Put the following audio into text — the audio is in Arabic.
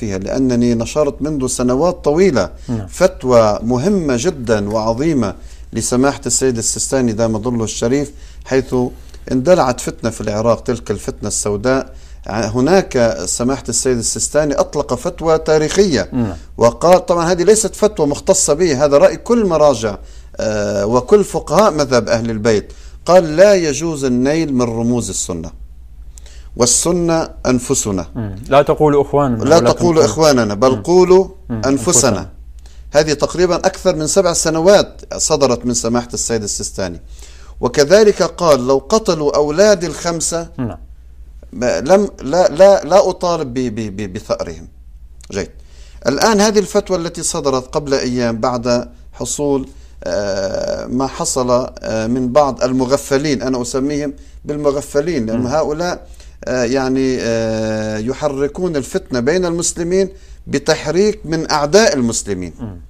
فيها لأنني نشرت منذ سنوات طويلة نعم. فتوى مهمة جدا وعظيمة لسماحة السيد السيستاني دام ظله الشريف حيث اندلعت فتنة في العراق تلك الفتنة السوداء هناك سماحة السيد السيستاني أطلق فتوى تاريخية نعم. وقال طبعا هذه ليست فتوى مختصة به هذا رأي كل مراجع آه، وكل فقهاء مذهب أهل البيت قال لا يجوز النيل من رموز السنة والسنة أنفسنا لا تقولوا إخواننا لا تقولوا إخواننا بل قولوا أنفسنا. هذه تقريبا أكثر من سبع سنوات صدرت من سماحة السيد السيستاني وكذلك قال لو قتلوا أولادي الخمسة مم. نعم. لم لا لا لا أطالب بثأرهم جيد الآن هذه الفتوى التي صدرت قبل أيام بعد حصول آه، ما حصل آه، من بعض المغفلين أنا أسميهم بالمغفلين لأن هؤلاء آه، يعني آه، يحركون الفتنة بين المسلمين بتحريك من أعداء المسلمين